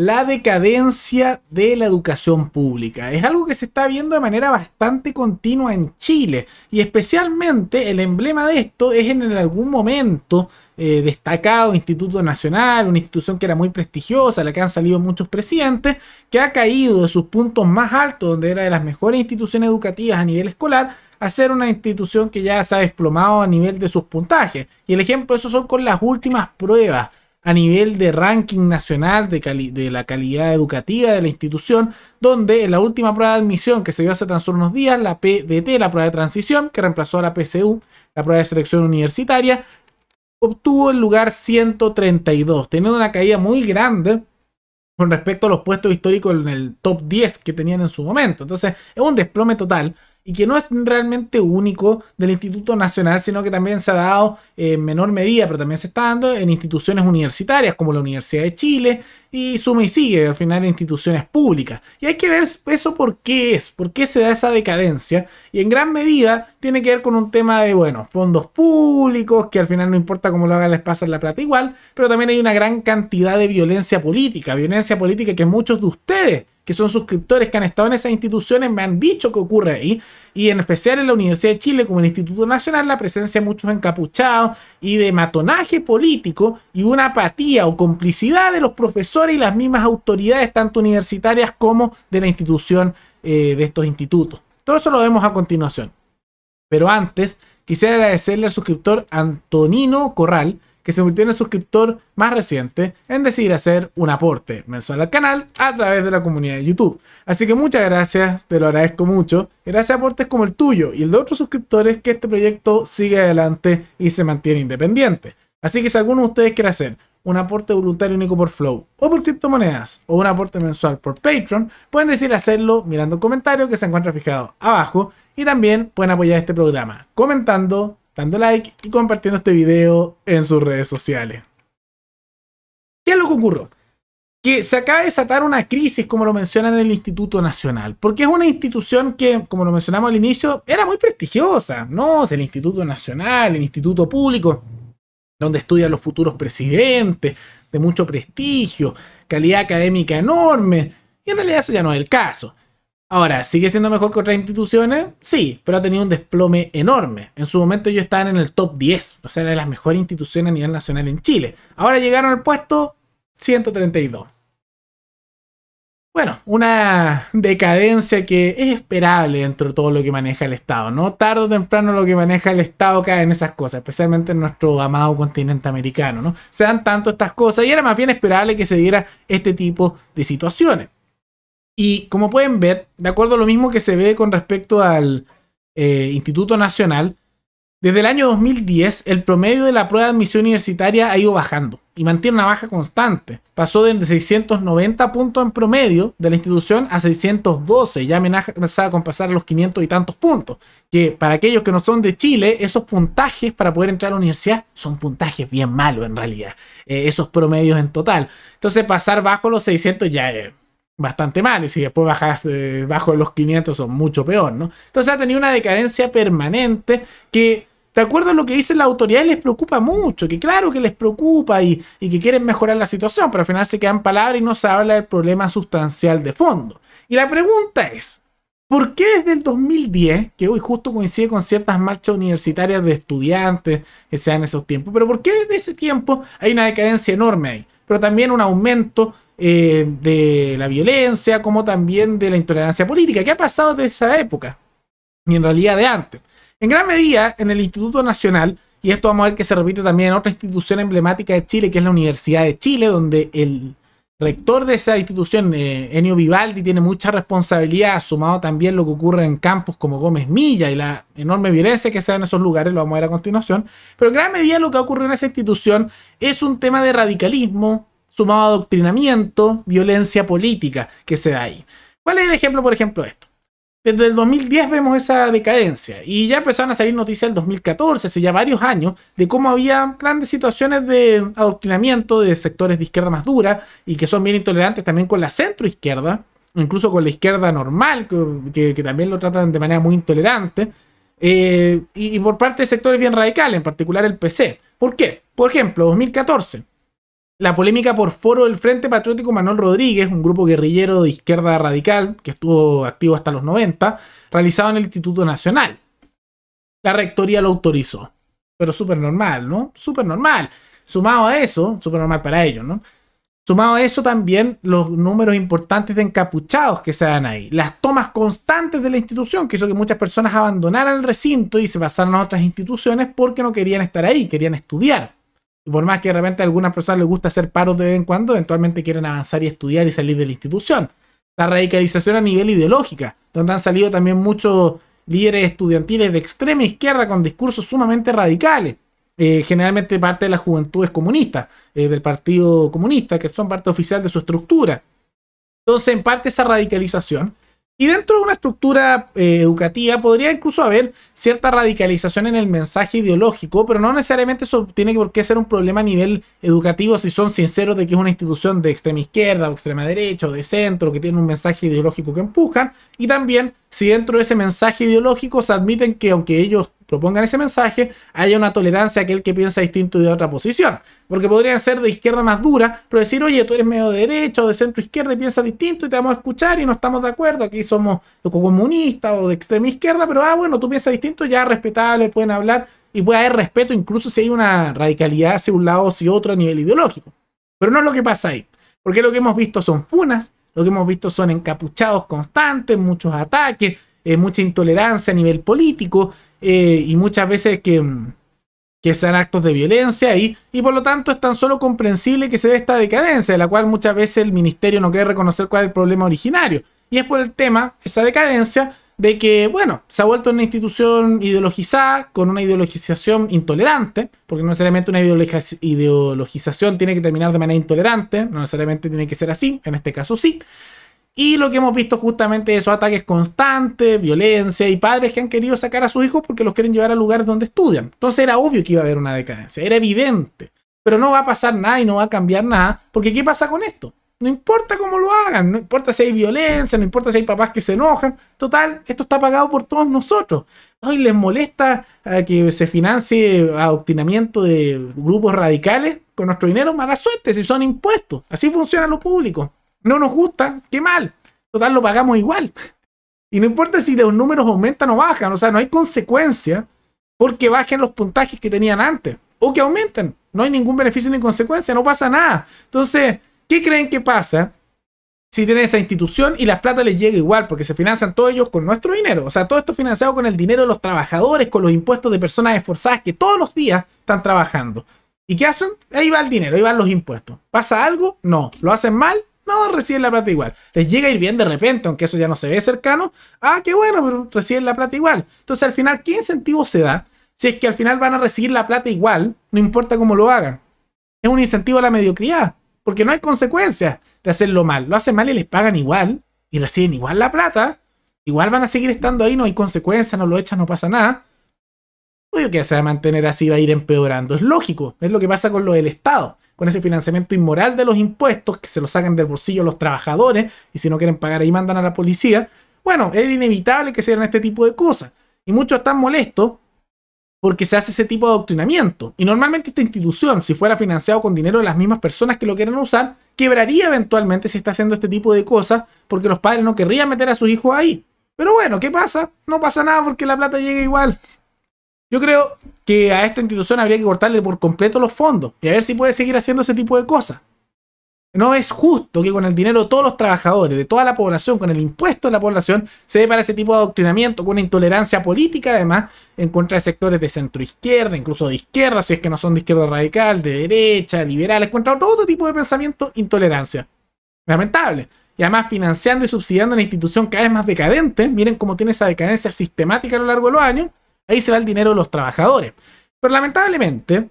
la decadencia de la educación pública. Es algo que se está viendo de manera bastante continua en Chile y especialmente el emblema de esto es en algún momento eh, destacado Instituto Nacional, una institución que era muy prestigiosa, la que han salido muchos presidentes, que ha caído de sus puntos más altos, donde era de las mejores instituciones educativas a nivel escolar, a ser una institución que ya se ha desplomado a nivel de sus puntajes. Y el ejemplo de eso son con las últimas pruebas a nivel de ranking nacional de, la calidad educativa de la institución, donde en la última prueba de admisión que se dio hace tan solo unos días, la PDT, la prueba de transición, que reemplazó a la PCU, la prueba de selección universitaria, obtuvo el lugar 132, teniendo una caída muy grande con respecto a los puestos históricos en el top 10 que tenían en su momento. Entonces, es un desplome total y que no es realmente único del Instituto Nacional, sino que también se ha dado en menor medida, pero también se está dando en instituciones universitarias como la Universidad de Chile, y suma y sigue, al final instituciones públicas. Y hay que ver eso por qué es, por qué se da esa decadencia. Y en gran medida tiene que ver con un tema de, bueno, fondos públicos, que al final no importa cómo lo hagan, les pasa la plata igual, pero también hay una gran cantidad de violencia política, violencia política que muchos de ustedes que son suscriptores que han estado en esas instituciones me han dicho que ocurre ahí y en especial en la Universidad de Chile como el Instituto Nacional, la presencia de muchos encapuchados y de matonaje político y una apatía o complicidad de los profesores y las mismas autoridades, tanto universitarias como de la institución eh, de estos institutos. Todo eso lo vemos a continuación. Pero antes, quisiera agradecerle al suscriptor Antonino Corral, que se convirtió en el suscriptor más reciente en decidir hacer un aporte mensual al canal a través de la comunidad de YouTube. Así que muchas gracias, te lo agradezco mucho. Gracias a aportes como el tuyo y el de otros suscriptores que este proyecto sigue adelante y se mantiene independiente. Así que si alguno de ustedes quiere hacer un aporte voluntario único por Flow o por criptomonedas o un aporte mensual por Patreon, pueden decir hacerlo mirando el comentario que se encuentra fijado abajo y también pueden apoyar este programa comentando, dando like y compartiendo este video en sus redes sociales. ¿Qué es lo que ocurrió? Que se acaba de desatar una crisis, como lo mencionan en el Instituto Nacional, porque es una institución que, como lo mencionamos al inicio, era muy prestigiosa, ¿no? Es el Instituto Nacional, el Instituto Público, donde estudian los futuros presidentes, de mucho prestigio, calidad académica enorme, y en realidad eso ya no es el caso. Ahora, ¿sigue siendo mejor que otras instituciones? Sí, pero ha tenido un desplome enorme. En su momento ellos estaban en el top 10, o sea, de las mejores instituciones a nivel nacional en Chile. Ahora llegaron al puesto 132. Bueno, una decadencia que es esperable dentro de todo lo que maneja el Estado, ¿no? Tardo o temprano lo que maneja el Estado cae en esas cosas, especialmente en nuestro amado continente americano, ¿no? Se dan tanto estas cosas y era más bien esperable que se diera este tipo de situaciones. Y como pueden ver, de acuerdo a lo mismo que se ve con respecto al eh, Instituto Nacional, desde el año 2010 el promedio de la prueba de admisión universitaria ha ido bajando y mantiene una baja constante. Pasó de 690 puntos en promedio de la institución a 612, ya amenaza con pasar a los 500 y tantos puntos. Que para aquellos que no son de Chile, esos puntajes para poder entrar a la universidad son puntajes bien malos en realidad, eh, esos promedios en total. Entonces pasar bajo los 600 ya... Eh, bastante mal. Y si después bajas bajo los 500 son mucho peor, ¿no? Entonces ha tenido una decadencia permanente que, de acuerdo a lo que dicen las autoridades, les preocupa mucho. Que claro que les preocupa y, que quieren mejorar la situación, pero al final se quedan palabras y no se habla del problema sustancial de fondo. Y la pregunta es, ¿Por qué desde el 2010, que hoy justo coincide con ciertas marchas universitarias de estudiantes que se en esos tiempos, pero por qué desde ese tiempo hay una decadencia enorme ahí? Pero también un aumento eh, de la violencia, como también de la intolerancia política. ¿Qué ha pasado desde esa época? Y en realidad de antes. En gran medida, en el Instituto Nacional, y esto vamos a ver que se repite también en otra institución emblemática de Chile, que es la Universidad de Chile, donde el rector de esa institución, eh, Enio Vivaldi, tiene mucha responsabilidad, sumado también lo que ocurre en campos como Gómez Milla y la enorme violencia que se da en esos lugares, lo vamos a ver a continuación. Pero en gran medida lo que ha ocurrido en esa institución es un tema de radicalismo, sumado adoctrinamiento, violencia política que se da ahí. ¿Cuál es el ejemplo, por ejemplo, de esto? Desde el 2010 vemos esa decadencia y ya empezaron a salir noticias el 2014, hace ya varios años, de cómo había grandes situaciones de adoctrinamiento de sectores de izquierda más dura y que son bien intolerantes también con la centro izquierda, incluso con la izquierda normal, que, también lo tratan de manera muy intolerante, eh, y, y por parte de sectores bien radicales, en particular el PC. ¿Por qué? Por ejemplo, 2014 la polémica por foro del Frente Patriótico Manuel Rodríguez, un grupo guerrillero de izquierda radical que estuvo activo hasta los 90, realizado en el Instituto Nacional. La rectoría lo autorizó. Pero súper normal, ¿no? Súper normal. Sumado a eso, súper normal para ellos, ¿no? Sumado a eso también los números importantes de encapuchados que se dan ahí, las tomas constantes de la institución, que hizo que muchas personas abandonaran el recinto y se pasaran a otras instituciones porque no querían estar ahí, querían estudiar. Y por más que de repente a algunas personas les gusta hacer paros de vez en cuando, eventualmente quieren avanzar y estudiar y salir de la institución. La radicalización a nivel ideológica, donde han salido también muchos líderes estudiantiles de extrema izquierda con discursos sumamente radicales. Eh, generalmente parte de las juventudes comunistas, eh, del Partido Comunista, que son parte oficial de su estructura. Entonces, en parte esa radicalización y dentro de una estructura eh, educativa podría incluso haber cierta radicalización en el mensaje ideológico, pero no necesariamente eso tiene por qué ser un problema a nivel educativo si son sinceros de que es una institución de extrema izquierda o extrema derecha o de centro que tiene un mensaje ideológico que empujan. Y también si dentro de ese mensaje ideológico se admiten que aunque ellos propongan ese mensaje, haya una tolerancia a aquel que piensa distinto y de otra posición. Porque podrían ser de izquierda más dura, pero decir, oye, tú eres medio de derecha o de centro izquierda y piensas distinto y te vamos a escuchar y no estamos de acuerdo, aquí somos comunista o de extrema izquierda, pero ah, bueno, tú piensas distinto, ya respetable, pueden hablar y puede haber respeto incluso si hay una radicalidad hacia un lado o hacia otro a nivel ideológico. Pero no es lo que pasa ahí, porque lo que hemos visto son funas, lo que hemos visto son encapuchados constantes, muchos ataques, eh, mucha intolerancia a nivel político, eh, y muchas veces que, sean actos de violencia y, y por lo tanto es tan solo comprensible que se dé esta decadencia, de la cual muchas veces el ministerio no quiere reconocer cuál es el problema originario. Y es por el tema, esa decadencia, de que, bueno, se ha vuelto una institución ideologizada, con una ideologización intolerante, porque no necesariamente una ideologización tiene que terminar de manera intolerante, no necesariamente tiene que ser así, en este caso sí. Y lo que hemos visto justamente esos ataques constantes, violencia y padres que han querido sacar a sus hijos porque los quieren llevar a lugares donde estudian. Entonces era obvio que iba a haber una decadencia, era evidente. Pero no va a pasar nada y no va a cambiar nada, porque ¿qué pasa con esto? No importa cómo lo hagan, no importa si hay violencia, no importa si hay papás que se enojan. Total, esto está pagado por todos nosotros. Hoy les molesta eh, que se financie adoctrinamiento de grupos radicales con nuestro dinero. Mala suerte, si son impuestos. Así funciona lo público no nos gusta, qué mal. Total, lo pagamos igual. Y no importa si los números aumentan o bajan, o sea, no hay consecuencia porque bajen los puntajes que tenían antes o que aumenten. No hay ningún beneficio ni consecuencia, no pasa nada. Entonces, ¿qué creen que pasa si tienen esa institución y las plata les llega igual? Porque se financian todos ellos con nuestro dinero. O sea, todo esto financiado con el dinero de los trabajadores, con los impuestos de personas esforzadas que todos los días están trabajando. ¿Y qué hacen? Ahí va el dinero, ahí van los impuestos. ¿Pasa algo? No. ¿Lo hacen mal? no, reciben la plata igual. Les llega a ir bien de repente, aunque eso ya no se ve cercano. Ah, qué bueno, pero reciben la plata igual. Entonces, al final, ¿qué incentivo se da? Si es que al final van a recibir la plata igual, no importa cómo lo hagan. Es un incentivo a la mediocridad, porque no hay consecuencias de hacerlo mal. Lo hacen mal y les pagan igual, y reciben igual la plata. Igual van a seguir estando ahí, no hay consecuencias, no lo echan, no pasa nada. Obvio que se va a mantener así, va a ir empeorando. Es lógico, es lo que pasa con lo del Estado con ese financiamiento inmoral de los impuestos que se lo sacan del bolsillo los trabajadores y si no quieren pagar ahí mandan a la policía. Bueno, es inevitable que se dieran este tipo de cosas. Y muchos están molestos porque se hace ese tipo de adoctrinamiento. Y normalmente esta institución, si fuera financiado con dinero de las mismas personas que lo quieren usar, quebraría eventualmente si está haciendo este tipo de cosas porque los padres no querrían meter a sus hijos ahí. Pero bueno, ¿qué pasa? No pasa nada porque la plata llega igual. Yo creo que a esta institución habría que cortarle por completo los fondos y a ver si puede seguir haciendo ese tipo de cosas. No es justo que con el dinero de todos los trabajadores, de toda la población, con el impuesto de la población, se dé para ese tipo de adoctrinamiento, con una intolerancia política además, en contra de sectores de centro izquierda, incluso de izquierda, si es que no son de izquierda radical, de derecha, liberales, contra todo tipo de pensamiento, intolerancia. Lamentable. Y además financiando y subsidiando una institución cada vez más decadente, miren cómo tiene esa decadencia sistemática a lo largo de los años, Ahí se va el dinero de los trabajadores. Pero lamentablemente,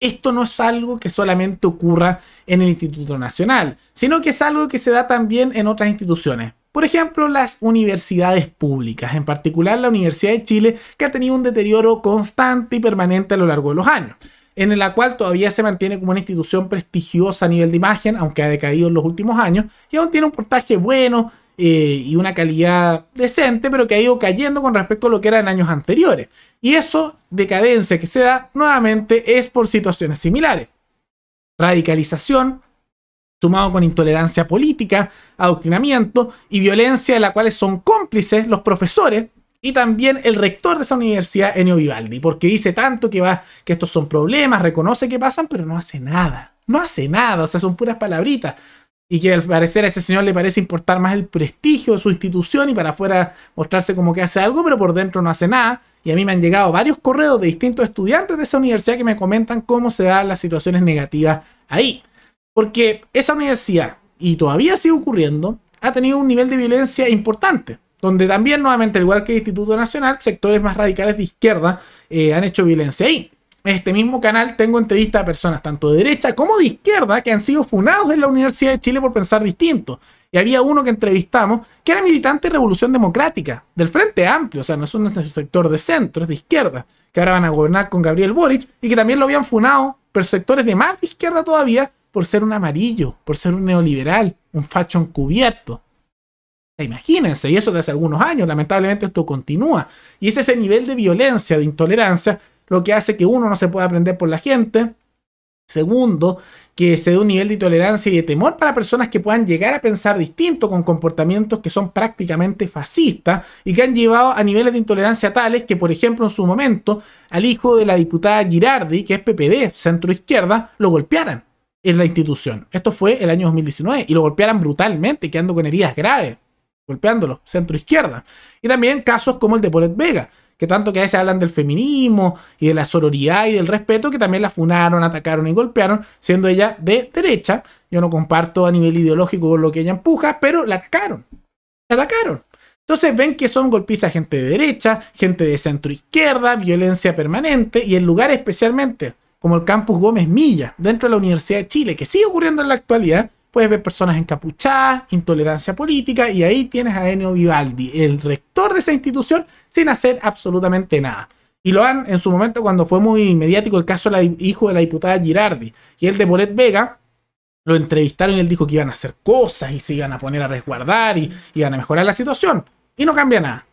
esto no es algo que solamente ocurra en el Instituto Nacional, sino que es algo que se da también en otras instituciones. Por ejemplo, las universidades públicas, en particular la Universidad de Chile, que ha tenido un deterioro constante y permanente a lo largo de los años, en la cual todavía se mantiene como una institución prestigiosa a nivel de imagen, aunque ha decaído en los últimos años, y aún tiene un portaje bueno, eh, y una calidad decente, pero que ha ido cayendo con respecto a lo que era en años anteriores. Y eso, decadencia que se da nuevamente, es por situaciones similares. Radicalización, sumado con intolerancia política, adoctrinamiento y violencia de la cual son cómplices los profesores y también el rector de esa universidad, Enio Vivaldi, porque dice tanto que, va, que estos son problemas, reconoce que pasan, pero no hace nada. No hace nada, o sea, son puras palabritas y que al parecer a ese señor le parece importar más el prestigio de su institución y para afuera mostrarse como que hace algo, pero por dentro no hace nada. Y a mí me han llegado varios correos de distintos estudiantes de esa universidad que me comentan cómo se dan las situaciones negativas ahí. Porque esa universidad, y todavía sigue ocurriendo, ha tenido un nivel de violencia importante, donde también nuevamente, al igual que el Instituto Nacional, sectores más radicales de izquierda eh, han hecho violencia ahí. En este mismo canal tengo entrevistas a personas tanto de derecha como de izquierda que han sido funados en la Universidad de Chile por pensar distinto. Y había uno que entrevistamos que era militante de Revolución Democrática, del Frente Amplio, o sea, no es un sector de centro, es de izquierda, que ahora van a gobernar con Gabriel Boric y que también lo habían funado por sectores de más de izquierda todavía por ser un amarillo, por ser un neoliberal, un facho encubierto. Imagínense, y eso de hace algunos años, lamentablemente esto continúa. Y es ese nivel de violencia, de intolerancia, lo que hace que uno no se pueda aprender por la gente. Segundo, que se dé un nivel de tolerancia y de temor para personas que puedan llegar a pensar distinto con comportamientos que son prácticamente fascistas y que han llevado a niveles de intolerancia tales que, por ejemplo, en su momento, al hijo de la diputada Girardi, que es PPD, centro izquierda, lo golpearan en la institución. Esto fue el año 2019 y lo golpearan brutalmente, quedando con heridas graves, golpeándolo, centro izquierda. Y también casos como el de Polet Vega, que tanto que a veces hablan del feminismo y de la sororidad y del respeto, que también la funaron, atacaron y golpearon, siendo ella de derecha. Yo no comparto a nivel ideológico lo que ella empuja, pero la atacaron. La atacaron. Entonces ven que son golpizas gente de derecha, gente de centro izquierda, violencia permanente y en lugar especialmente como el campus Gómez Milla, dentro de la Universidad de Chile, que sigue ocurriendo en la actualidad, puedes ver personas encapuchadas, intolerancia política, y ahí tienes a Enio Vivaldi, el rector de esa institución, sin hacer absolutamente nada. Y lo han en su momento cuando fue muy mediático el caso del hijo de la diputada Girardi y el de Bolet Vega, lo entrevistaron y él dijo que iban a hacer cosas y se iban a poner a resguardar y iban a mejorar la situación. Y no cambia nada.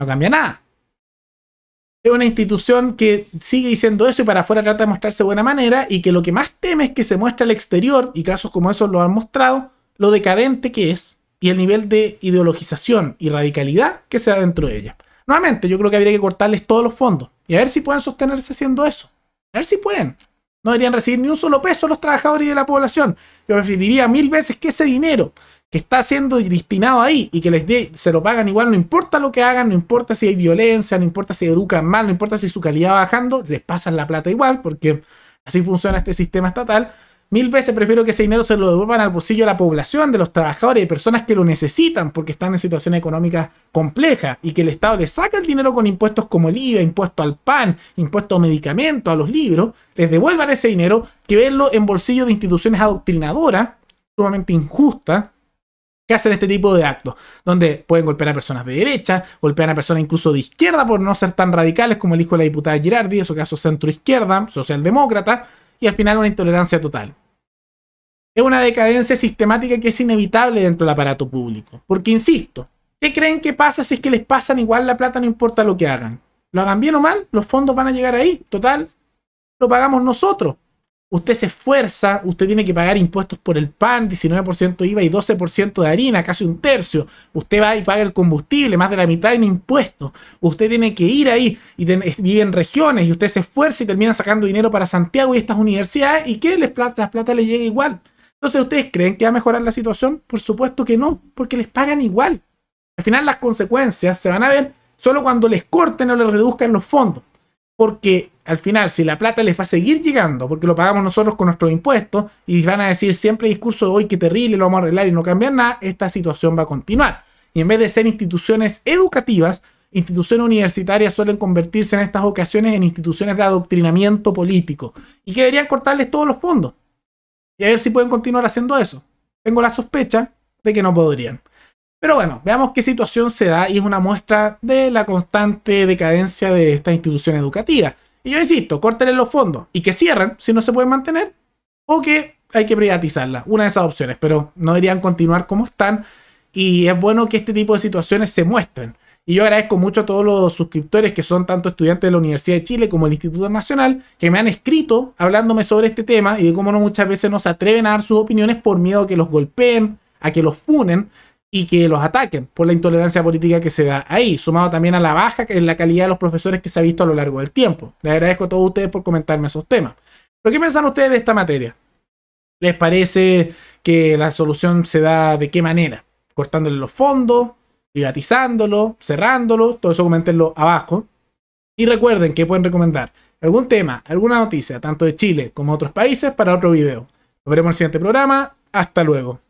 No cambia nada es una institución que sigue diciendo eso y para afuera trata de mostrarse de buena manera y que lo que más teme es que se muestre al exterior, y casos como esos lo han mostrado, lo decadente que es y el nivel de ideologización y radicalidad que se da dentro de ella. Nuevamente, yo creo que habría que cortarles todos los fondos y a ver si pueden sostenerse haciendo eso. A ver si pueden. No deberían recibir ni un solo peso los trabajadores y de la población. Yo referiría mil veces que ese dinero que está siendo destinado ahí y que les se lo pagan igual, no importa lo que hagan, no importa si hay violencia, no importa si educan mal, no importa si su calidad va bajando, les pasan la plata igual, porque así funciona este sistema estatal. Mil veces prefiero que ese dinero se lo devuelvan al bolsillo de la población, de los trabajadores, de personas que lo necesitan porque están en situaciones económicas complejas y que el Estado les saca el dinero con impuestos como el IVA, impuesto al pan, impuesto a medicamentos, a los libros, les devuelvan ese dinero que verlo en bolsillo de instituciones adoctrinadoras, sumamente injustas, que hacen este tipo de actos, donde pueden golpear a personas de derecha, golpean a personas incluso de izquierda por no ser tan radicales como el hijo de la diputada Girardi, su caso centro socialdemócrata, y al final una intolerancia total. Es una decadencia sistemática que es inevitable dentro del aparato público, porque insisto, ¿qué creen que pasa si es que les pasan igual la plata no importa lo que hagan? Lo hagan bien o mal, los fondos van a llegar ahí, total, lo pagamos nosotros usted se esfuerza, usted tiene que pagar impuestos por el pan, 19% IVA y 12% de harina, casi un tercio. Usted va y paga el combustible, más de la mitad en impuestos. Usted tiene que ir ahí y vive en regiones y usted se esfuerza y termina sacando dinero para Santiago y estas universidades y que les plata, la plata le llega igual. Entonces, ¿ustedes creen que va a mejorar la situación? Por supuesto que no, porque les pagan igual. Al final las consecuencias se van a ver solo cuando les corten o les reduzcan los fondos porque al final, si la plata les va a seguir llegando, porque lo pagamos nosotros con nuestros impuestos, y van a decir siempre discurso de hoy que terrible, lo vamos a arreglar y no cambian nada, esta situación va a continuar. Y en vez de ser instituciones educativas, instituciones universitarias suelen convertirse en estas ocasiones en instituciones de adoctrinamiento político y que deberían cortarles todos los fondos. Y a ver si pueden continuar haciendo eso. Tengo la sospecha de que no podrían. Pero bueno, veamos qué situación se da y es una muestra de la constante decadencia de esta institución educativa. Y yo insisto, córtenle los fondos y que cierren si no se pueden mantener o que hay que privatizarla. Una de esas opciones, pero no deberían continuar como están. Y es bueno que este tipo de situaciones se muestren. Y yo agradezco mucho a todos los suscriptores que son tanto estudiantes de la Universidad de Chile como el Instituto Nacional que me han escrito hablándome sobre este tema y de cómo no muchas veces no se atreven a dar sus opiniones por miedo a que los golpeen, a que los funen y que los ataquen por la intolerancia política que se da ahí, sumado también a la baja en la calidad de los profesores que se ha visto a lo largo del tiempo. Les agradezco a todos ustedes por comentarme esos temas. ¿Pero qué piensan ustedes de esta materia? ¿Les parece que la solución se da de qué manera? ¿Cortándole los fondos? ¿Privatizándolo? ¿Cerrándolo? Todo eso comentenlo abajo. Y recuerden que pueden recomendar algún tema, alguna noticia, tanto de Chile como de otros países, para otro video. Nos veremos en el siguiente programa. Hasta luego.